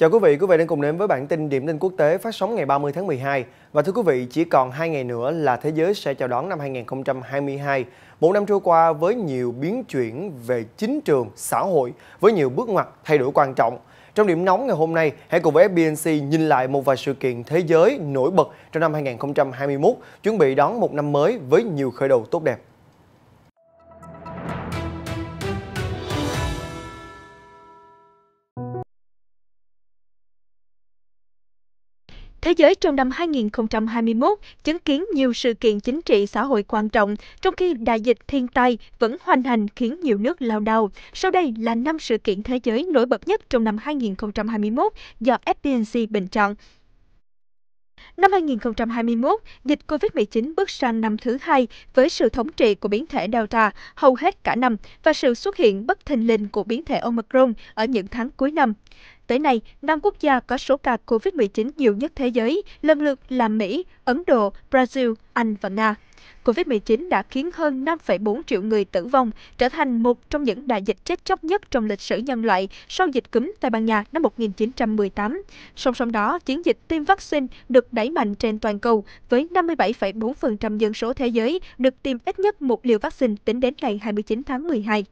Chào quý vị, quý vị đang cùng đến với bản tin điểm tin quốc tế phát sóng ngày 30 tháng 12. Và thưa quý vị, chỉ còn 2 ngày nữa là thế giới sẽ chào đón năm 2022. Một năm trôi qua với nhiều biến chuyển về chính trường, xã hội, với nhiều bước ngoặt thay đổi quan trọng. Trong điểm nóng ngày hôm nay, hãy cùng với FBNC nhìn lại một vài sự kiện thế giới nổi bật trong năm 2021, chuẩn bị đón một năm mới với nhiều khởi đầu tốt đẹp. Thế giới trong năm 2021 chứng kiến nhiều sự kiện chính trị xã hội quan trọng, trong khi đại dịch thiên tai vẫn hoành hành khiến nhiều nước lao đao. Sau đây là năm sự kiện thế giới nổi bật nhất trong năm 2021 do FPNC bình chọn. Năm 2021, dịch COVID-19 bước sang năm thứ hai với sự thống trị của biến thể Delta hầu hết cả năm và sự xuất hiện bất thình lình của biến thể Omicron ở những tháng cuối năm. Tới nay, năm quốc gia có số ca COVID-19 nhiều nhất thế giới lần lượt là Mỹ, Ấn Độ, Brazil, Anh và Nga. COVID-19 đã khiến hơn 5,4 triệu người tử vong, trở thành một trong những đại dịch chết chóc nhất trong lịch sử nhân loại sau dịch cúm Tây Ban Nha năm 1918. Song song đó, chiến dịch tiêm vaccine được đẩy mạnh trên toàn cầu, với 57,4% dân số thế giới được tiêm ít nhất một liều vaccine tính đến ngày 29 tháng 12.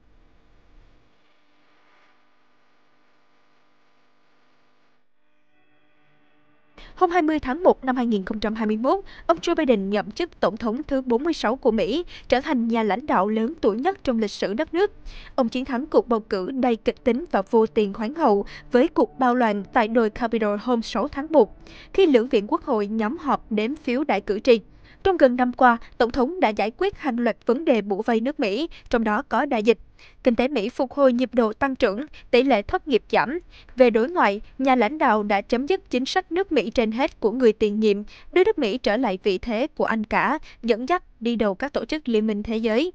Hôm 20 tháng 1 năm 2021, ông Joe Biden nhậm chức Tổng thống thứ 46 của Mỹ, trở thành nhà lãnh đạo lớn tuổi nhất trong lịch sử đất nước. Ông chiến thắng cuộc bầu cử đầy kịch tính và vô tiền khoáng hậu với cuộc bao loạn tại đồi Capitol hôm 6 tháng 1, khi lưỡng viện quốc hội nhóm họp đếm phiếu đại cử tri trong gần năm qua tổng thống đã giải quyết hàng loạt vấn đề bủa vây nước mỹ trong đó có đại dịch kinh tế mỹ phục hồi nhịp độ tăng trưởng tỷ lệ thất nghiệp giảm về đối ngoại nhà lãnh đạo đã chấm dứt chính sách nước mỹ trên hết của người tiền nhiệm đưa nước mỹ trở lại vị thế của anh cả dẫn dắt đi đầu các tổ chức liên minh thế giới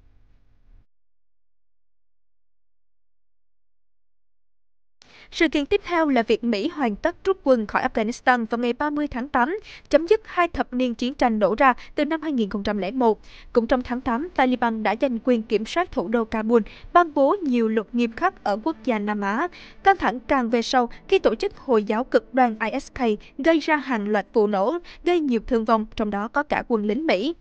sự kiện tiếp theo là việc mỹ hoàn tất rút quân khỏi afghanistan vào ngày 30 tháng 8, chấm dứt hai thập niên chiến tranh nổ ra từ năm 2001. Cũng trong tháng 8, Taliban đã giành quyền kiểm soát thủ đô Kabul, ban bố nhiều luật nghiêm khắc ở quốc gia Nam Á. Căng thẳng càng về sau khi tổ chức Hồi giáo cực đoan ISK gây ra hàng loạt vụ nổ, gây nhiều thương vong, trong đó có cả quân lính Mỹ.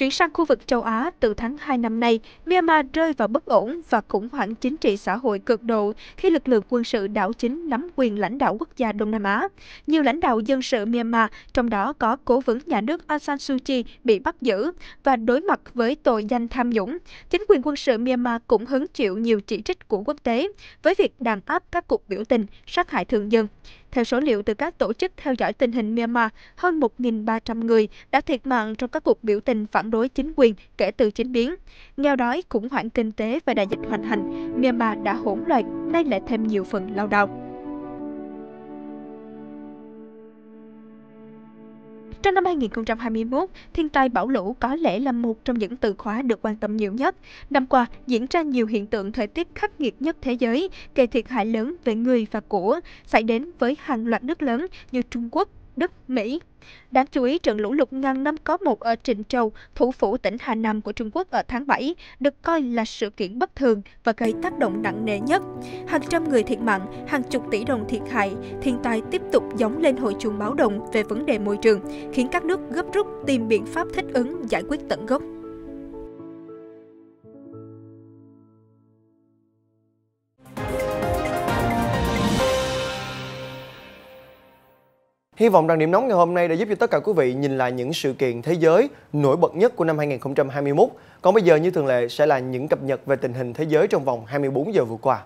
Chuyển sang khu vực châu Á, từ tháng 2 năm nay, Myanmar rơi vào bất ổn và khủng hoảng chính trị xã hội cực độ khi lực lượng quân sự đảo chính nắm quyền lãnh đạo quốc gia Đông Nam Á. Nhiều lãnh đạo dân sự Myanmar, trong đó có cố vấn nhà nước Aung San Suu Kyi bị bắt giữ và đối mặt với tội danh tham nhũng. Chính quyền quân sự Myanmar cũng hứng chịu nhiều chỉ trích của quốc tế với việc đàn áp các cuộc biểu tình, sát hại thường dân. Theo số liệu từ các tổ chức theo dõi tình hình Myanmar, hơn 1.300 người đã thiệt mạng trong các cuộc biểu tình phản đối chính quyền kể từ chính biến. Nghèo đói, khủng hoảng kinh tế và đại dịch hoành hành, Myanmar đã hỗn loạn, nay lại thêm nhiều phần lao động. Trong năm 2021, thiên tai bão lũ có lẽ là một trong những từ khóa được quan tâm nhiều nhất. Năm qua, diễn ra nhiều hiện tượng thời tiết khắc nghiệt nhất thế giới, gây thiệt hại lớn về người và của, xảy đến với hàng loạt nước lớn như Trung Quốc, Đức, Mỹ. Đáng chú ý, trận lũ lụt ngăn năm có một ở Trịnh Châu, thủ phủ tỉnh Hà Nam của Trung Quốc ở tháng 7, được coi là sự kiện bất thường và gây tác động nặng nề nhất. Hàng trăm người thiệt mạng, hàng chục tỷ đồng thiệt hại, thiên tai tiếp tục gióng lên hội chuông báo động về vấn đề môi trường, khiến các nước gấp rút tìm biện pháp thích ứng giải quyết tận gốc. Hy vọng rằng điểm nóng ngày hôm nay đã giúp cho tất cả quý vị nhìn lại những sự kiện thế giới nổi bật nhất của năm 2021. Còn bây giờ như thường lệ sẽ là những cập nhật về tình hình thế giới trong vòng 24 giờ vừa qua.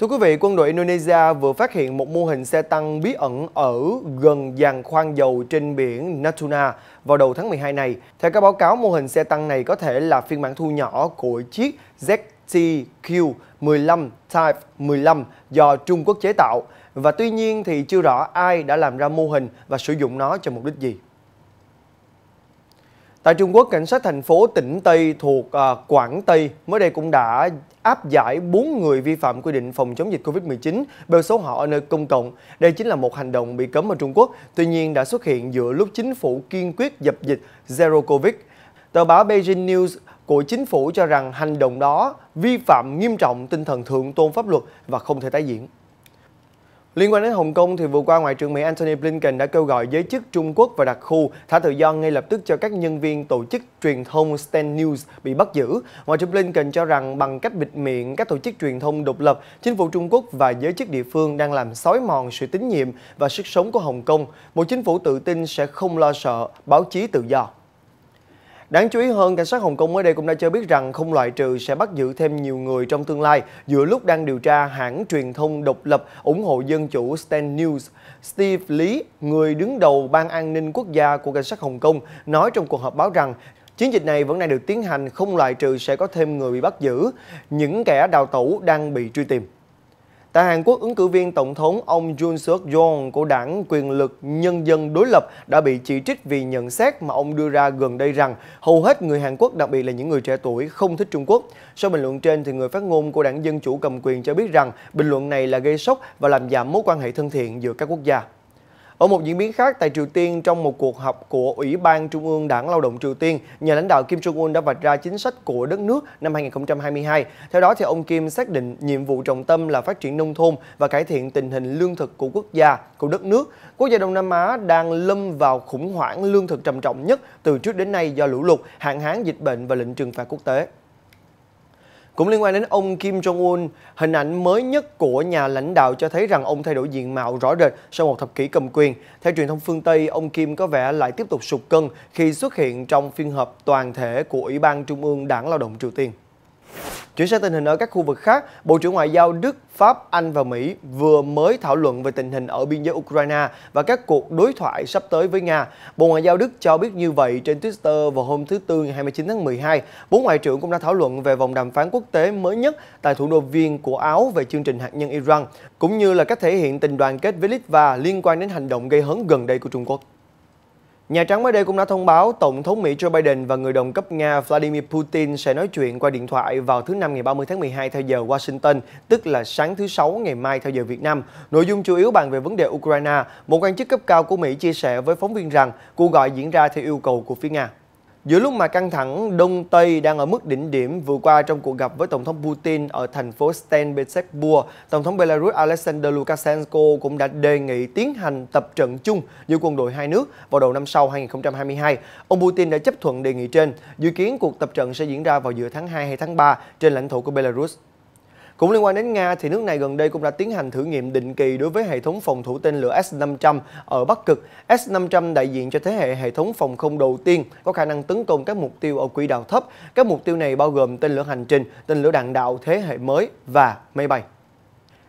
Thưa quý vị, quân đội Indonesia vừa phát hiện một mô hình xe tăng bí ẩn ở gần dàn khoan dầu trên biển Natuna vào đầu tháng 12 này. Theo các báo cáo, mô hình xe tăng này có thể là phiên bản thu nhỏ của chiếc Z STQ15 Type 15 do Trung Quốc chế tạo và tuy nhiên thì chưa rõ ai đã làm ra mô hình và sử dụng nó cho mục đích gì. Tại Trung Quốc, cảnh sát thành phố tỉnh Tây thuộc à, Quảng Tây mới đây cũng đã áp giải 4 người vi phạm quy định phòng chống dịch Covid-19 bêu xấu họ ở nơi công cộng. Đây chính là một hành động bị cấm ở Trung Quốc, tuy nhiên đã xuất hiện giữa lúc chính phủ kiên quyết dập dịch Zero Covid. Tờ báo Beijing News của chính phủ cho rằng hành động đó vi phạm nghiêm trọng tinh thần thượng tôn pháp luật và không thể tái diễn. Liên quan đến Hồng Kông thì vừa qua Ngoại trưởng Mỹ Antony Blinken đã kêu gọi giới chức Trung Quốc và đặc khu thả tự do ngay lập tức cho các nhân viên tổ chức truyền thông Stand News bị bắt giữ. Ngoại trưởng Blinken cho rằng bằng cách bịt miệng các tổ chức truyền thông độc lập, chính phủ Trung Quốc và giới chức địa phương đang làm xói mòn sự tín nhiệm và sức sống của Hồng Kông. Một chính phủ tự tin sẽ không lo sợ báo chí tự do. Đáng chú ý hơn, cảnh sát Hồng Kông mới đây cũng đã cho biết rằng không loại trừ sẽ bắt giữ thêm nhiều người trong tương lai giữa lúc đang điều tra hãng truyền thông độc lập ủng hộ dân chủ Stand News. Steve Lý, người đứng đầu Ban An ninh Quốc gia của cảnh sát Hồng Kông, nói trong cuộc họp báo rằng Chiến dịch này vẫn đang được tiến hành, không loại trừ sẽ có thêm người bị bắt giữ. Những kẻ đào tẩu đang bị truy tìm. Tại Hàn Quốc, ứng cử viên tổng thống ông Jun Suk Yeol của đảng quyền lực nhân dân đối lập đã bị chỉ trích vì nhận xét mà ông đưa ra gần đây rằng hầu hết người Hàn Quốc, đặc biệt là những người trẻ tuổi, không thích Trung Quốc. Sau bình luận trên, thì người phát ngôn của đảng Dân Chủ cầm quyền cho biết rằng bình luận này là gây sốc và làm giảm mối quan hệ thân thiện giữa các quốc gia. Ở một diễn biến khác, tại Triều Tiên, trong một cuộc họp của Ủy ban Trung ương Đảng Lao động Triều Tiên, nhà lãnh đạo Kim Jong-un đã vạch ra chính sách của đất nước năm 2022. Theo đó, thì ông Kim xác định nhiệm vụ trọng tâm là phát triển nông thôn và cải thiện tình hình lương thực của quốc gia, của đất nước. Quốc gia Đông Nam Á đang lâm vào khủng hoảng lương thực trầm trọng nhất từ trước đến nay do lũ lụt, hạn hán, dịch bệnh và lệnh trừng phạt quốc tế. Cũng liên quan đến ông Kim Jong-un, hình ảnh mới nhất của nhà lãnh đạo cho thấy rằng ông thay đổi diện mạo rõ rệt sau một thập kỷ cầm quyền. Theo truyền thông phương Tây, ông Kim có vẻ lại tiếp tục sụt cân khi xuất hiện trong phiên họp toàn thể của Ủy ban Trung ương Đảng Lao động Triều Tiên. Chuyển sang tình hình ở các khu vực khác, Bộ trưởng Ngoại giao Đức, Pháp, Anh và Mỹ vừa mới thảo luận về tình hình ở biên giới Ukraine và các cuộc đối thoại sắp tới với Nga. Bộ Ngoại giao Đức cho biết như vậy trên Twitter vào hôm thứ Tư ngày 29 tháng 12. Bốn ngoại trưởng cũng đã thảo luận về vòng đàm phán quốc tế mới nhất tại thủ đô Viên của Áo về chương trình hạt nhân Iran, cũng như là cách thể hiện tình đoàn kết với Litva liên quan đến hành động gây hấn gần đây của Trung Quốc. Nhà Trắng mới đây cũng đã thông báo Tổng thống Mỹ Joe Biden và người đồng cấp Nga Vladimir Putin sẽ nói chuyện qua điện thoại vào thứ Năm ngày 30 tháng 12 theo giờ Washington, tức là sáng thứ Sáu ngày mai theo giờ Việt Nam. Nội dung chủ yếu bàn về vấn đề Ukraine. Một quan chức cấp cao của Mỹ chia sẻ với phóng viên rằng cuộc gọi diễn ra theo yêu cầu của phía Nga. Giữa lúc mà căng thẳng Đông Tây đang ở mức đỉnh điểm vừa qua trong cuộc gặp với Tổng thống Putin ở thành phố St. Petersburg, Tổng thống Belarus Alexander Lukashenko cũng đã đề nghị tiến hành tập trận chung giữa quân đội hai nước vào đầu năm sau 2022. Ông Putin đã chấp thuận đề nghị trên, dự kiến cuộc tập trận sẽ diễn ra vào giữa tháng 2 hay tháng 3 trên lãnh thổ của Belarus. Cũng liên quan đến Nga thì nước này gần đây cũng đã tiến hành thử nghiệm định kỳ đối với hệ thống phòng thủ tên lửa S-500 ở Bắc Cực. S-500 đại diện cho thế hệ hệ thống phòng không đầu tiên có khả năng tấn công các mục tiêu ở quỹ đạo thấp. Các mục tiêu này bao gồm tên lửa hành trình, tên lửa đạn đạo thế hệ mới và máy bay.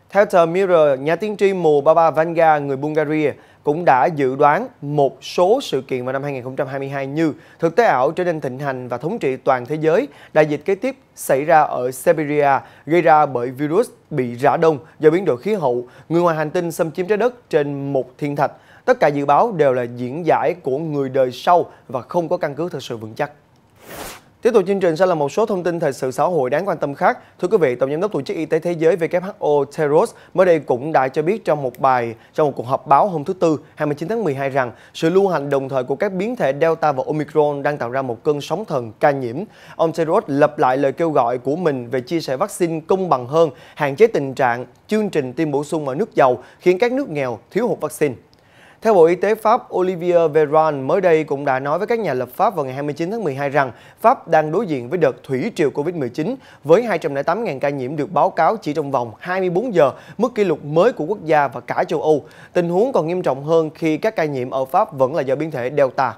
Theo tờ Mirror, nhà tiên tri Mù Baba Vanga, người Bulgaria, cũng đã dự đoán một số sự kiện vào năm 2022 như thực tế ảo trở nên thịnh hành và thống trị toàn thế giới, đại dịch kế tiếp xảy ra ở Siberia gây ra bởi virus bị rã đông do biến đổi khí hậu, người ngoài hành tinh xâm chiếm trái đất trên một thiên thạch. Tất cả dự báo đều là diễn giải của người đời sau và không có căn cứ thực sự vững chắc. Tiếp tục chương trình sẽ là một số thông tin thời sự xã hội đáng quan tâm khác. Thưa quý vị, Tổng giám đốc Tổ chức Y tế Thế giới WHO Tedros mới đây cũng đã cho biết trong một bài trong một cuộc họp báo hôm thứ Tư 29 tháng 12 rằng sự lưu hành đồng thời của các biến thể Delta và Omicron đang tạo ra một cơn sóng thần ca nhiễm. Ông Tedros lập lại lời kêu gọi của mình về chia sẻ vaccine công bằng hơn, hạn chế tình trạng chương trình tiêm bổ sung ở nước giàu khiến các nước nghèo thiếu hụt vaccine. Theo Bộ Y tế Pháp, Olivier Véran mới đây cũng đã nói với các nhà lập pháp vào ngày 29 tháng 12 rằng Pháp đang đối diện với đợt thủy triều COVID-19 với 208.000 ca nhiễm được báo cáo chỉ trong vòng 24 giờ, mức kỷ lục mới của quốc gia và cả châu Âu. Tình huống còn nghiêm trọng hơn khi các ca nhiễm ở Pháp vẫn là do biến thể Delta.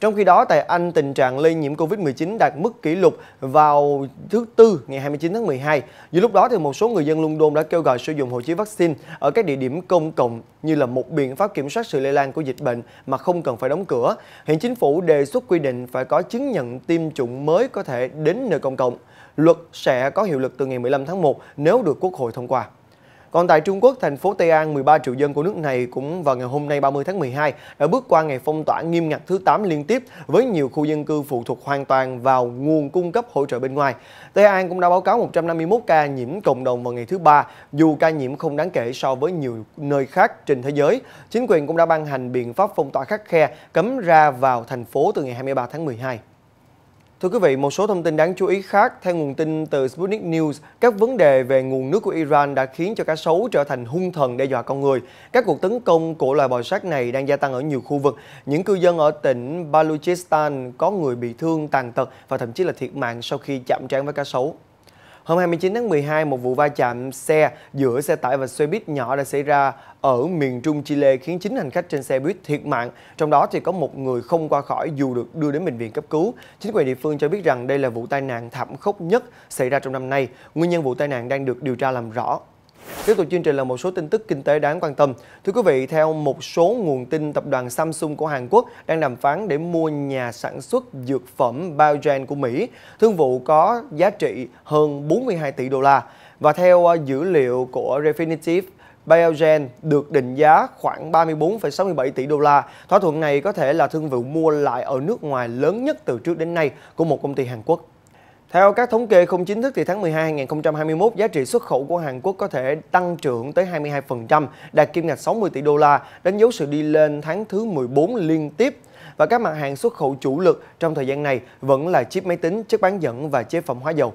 Trong khi đó, tại Anh, tình trạng lây nhiễm Covid-19 đạt mức kỷ lục vào thứ Tư ngày 29 tháng 12. Giữa lúc đó, thì một số người dân London đã kêu gọi sử dụng hộ chiếu vaccine ở các địa điểm công cộng như là một biện pháp kiểm soát sự lây lan của dịch bệnh mà không cần phải đóng cửa. Hiện chính phủ đề xuất quy định phải có chứng nhận tiêm chủng mới có thể đến nơi công cộng. Luật sẽ có hiệu lực từ ngày 15 tháng 1 nếu được Quốc hội thông qua. Còn tại Trung Quốc, thành phố Tây An, 13 triệu dân của nước này cũng vào ngày hôm nay 30 tháng 12 đã bước qua ngày phong tỏa nghiêm ngặt thứ 8 liên tiếp với nhiều khu dân cư phụ thuộc hoàn toàn vào nguồn cung cấp hỗ trợ bên ngoài. Tây An cũng đã báo cáo 151 ca nhiễm cộng đồng vào ngày thứ ba, dù ca nhiễm không đáng kể so với nhiều nơi khác trên thế giới. Chính quyền cũng đã ban hành biện pháp phong tỏa khắc khe cấm ra vào thành phố từ ngày 23 tháng 12. Thưa quý vị, một số thông tin đáng chú ý khác. Theo nguồn tin từ Sputnik News, các vấn đề về nguồn nước của Iran đã khiến cho cá sấu trở thành hung thần đe dọa con người. Các cuộc tấn công của loài bò sát này đang gia tăng ở nhiều khu vực. Những cư dân ở tỉnh Baluchistan có người bị thương, tàn tật và thậm chí là thiệt mạng sau khi chạm trán với cá sấu. Hôm 29 tháng 12, một vụ va chạm xe giữa xe tải và xe buýt nhỏ đã xảy ra ở miền Trung Chile khiến chín hành khách trên xe buýt thiệt mạng, trong đó thì có một người không qua khỏi dù được đưa đến bệnh viện cấp cứu. Chính quyền địa phương cho biết rằng đây là vụ tai nạn thảm khốc nhất xảy ra trong năm nay. Nguyên nhân vụ tai nạn đang được điều tra làm rõ. Tiếp tục chương trình là một số tin tức kinh tế đáng quan tâm. Thưa quý vị, theo một số nguồn tin, tập đoàn Samsung của Hàn Quốc đang đàm phán để mua nhà sản xuất dược phẩm Biogen của Mỹ. Thương vụ có giá trị hơn 42 tỷ đô la. Và theo ờ, dữ liệu của Refinitiv, Biogen được định giá khoảng 34,67 tỷ đô la. Thỏa thuận này có thể là thương vụ mua lại ở nước ngoài lớn nhất từ trước đến nay của một công ty Hàn Quốc. Theo các thống kê không chính thức thì tháng 12 2021, giá trị xuất khẩu của Hàn Quốc có thể tăng trưởng tới 22%, đạt kim ngạch 60 tỷ đô la, đánh dấu sự đi lên tháng thứ 14 liên tiếp. Và các mặt hàng xuất khẩu chủ lực trong thời gian này vẫn là chip máy tính, chất bán dẫn và chế phẩm hóa dầu.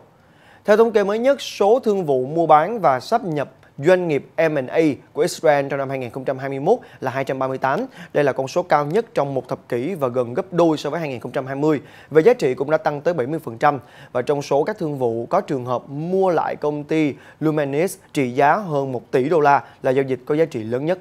Theo thống kê mới nhất, số thương vụ mua bán và sắp nhập doanh nghiệp M&A của Israel trong năm 2021 là 238. Đây là con số cao nhất trong một thập kỷ và gần gấp đôi so với 2020. Về giá trị cũng đã tăng tới 70% và trong số các thương vụ có trường hợp mua lại công ty Lumenis trị giá hơn 1 tỷ đô la là giao dịch có giá trị lớn nhất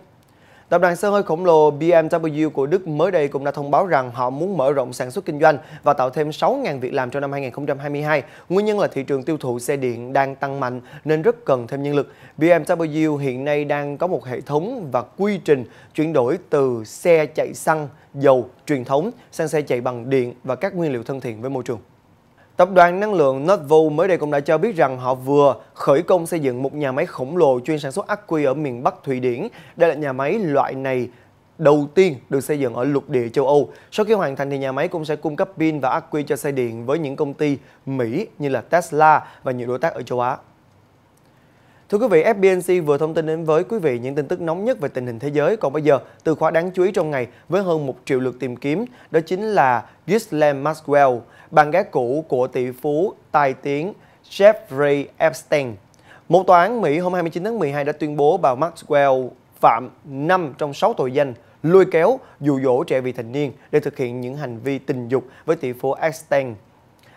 Tập đoàn xe hơi khổng lồ BMW của Đức mới đây cũng đã thông báo rằng họ muốn mở rộng sản xuất kinh doanh và tạo thêm 6.000 việc làm trong năm 2022. Nguyên nhân là thị trường tiêu thụ xe điện đang tăng mạnh nên rất cần thêm nhân lực. BMW hiện nay đang có một hệ thống và quy trình chuyển đổi từ xe chạy xăng, dầu truyền thống sang xe chạy bằng điện và các nguyên liệu thân thiện với môi trường. Tập đoàn năng lượng Northvolt mới đây cũng đã cho biết rằng họ vừa khởi công xây dựng một nhà máy khổng lồ chuyên sản xuất ắc quy ở miền Bắc Thụy Điển. Đây là nhà máy loại này đầu tiên được xây dựng ở lục địa châu Âu. Sau khi hoàn thành thì nhà máy cũng sẽ cung cấp pin và ắc quy cho xe điện với những công ty Mỹ như là Tesla và nhiều đối tác ở châu Á. Thưa quý vị, FBNC vừa thông tin đến với quý vị những tin tức nóng nhất về tình hình thế giới. Còn bây giờ, từ khóa đáng chú ý trong ngày với hơn 1 triệu lượt tìm kiếm, đó chính là Ghislaine Maxwell bạn gái cũ của tỷ phú tài tiếng Jeffrey Epstein. Một tòa án Mỹ hôm 29 tháng 12 đã tuyên bố bà Maxwell phạm 5 trong 6 tội danh lôi kéo, dụ dỗ trẻ vị thành niên để thực hiện những hành vi tình dục với tỷ phú Epstein.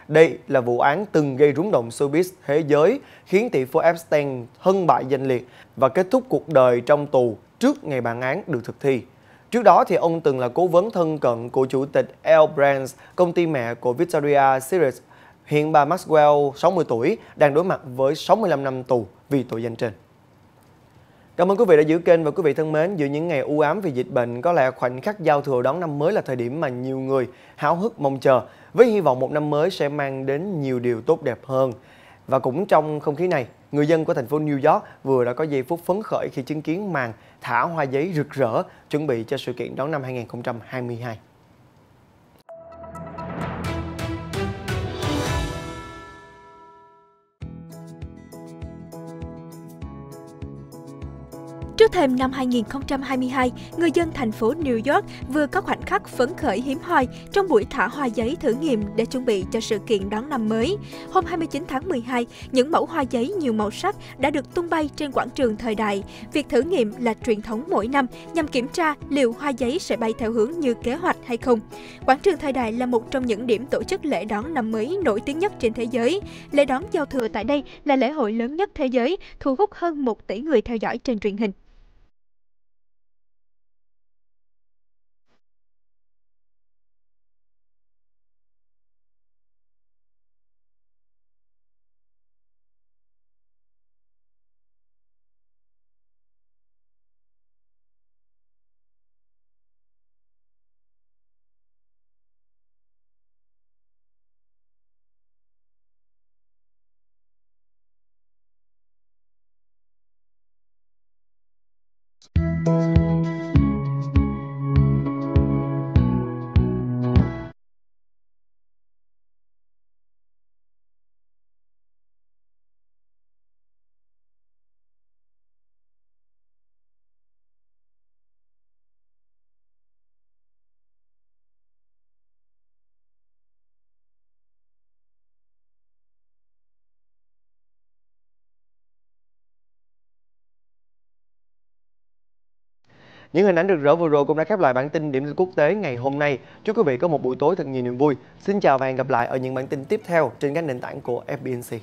Đây là vụ án từng gây rúng động showbiz thế giới, khiến tỷ phú Epstein thân bại danh liệt và kết thúc cuộc đời trong tù trước ngày bản án được thực thi. Trước đó, thì ông từng là cố vấn thân cận của chủ tịch L. Brands, công ty mẹ của Victoria Secret Hiện bà Maxwell, 60 tuổi, đang đối mặt với 65 năm tù vì tội danh trên. Cảm ơn quý vị đã giữ kênh và quý vị thân mến, giữa những ngày u ám vì dịch bệnh, có lẽ khoảnh khắc giao thừa đón năm mới là thời điểm mà nhiều người háo hức mong chờ, với hy vọng một năm mới sẽ mang đến nhiều điều tốt đẹp hơn. Và cũng trong không khí này, người dân của thành phố New York vừa đã có giây phút phấn khởi khi chứng kiến màn thả hoa giấy rực rỡ chuẩn bị cho sự kiện đón năm 2022. Trước thêm năm 2022, người dân thành phố New York vừa có khoảnh khắc phấn khởi hiếm hoi trong buổi thả hoa giấy thử nghiệm để chuẩn bị cho sự kiện đón năm mới. Hôm 29 tháng 12, những mẫu hoa giấy nhiều màu sắc đã được tung bay trên quảng trường thời đại. Việc thử nghiệm là truyền thống mỗi năm nhằm kiểm tra liệu hoa giấy sẽ bay theo hướng như kế hoạch hay không. Quảng trường thời đại là một trong những điểm tổ chức lễ đón năm mới nổi tiếng nhất trên thế giới. Lễ đón giao thừa tại đây là lễ hội lớn nhất thế giới, thu hút hơn 1 tỷ người theo dõi trên truyền hình. những hình ảnh rực rỡ vừa rồi cũng đã khép lại bản tin điểm quốc tế ngày hôm nay chúc quý vị có một buổi tối thật nhiều niềm vui xin chào và hẹn gặp lại ở những bản tin tiếp theo trên các nền tảng của fbnc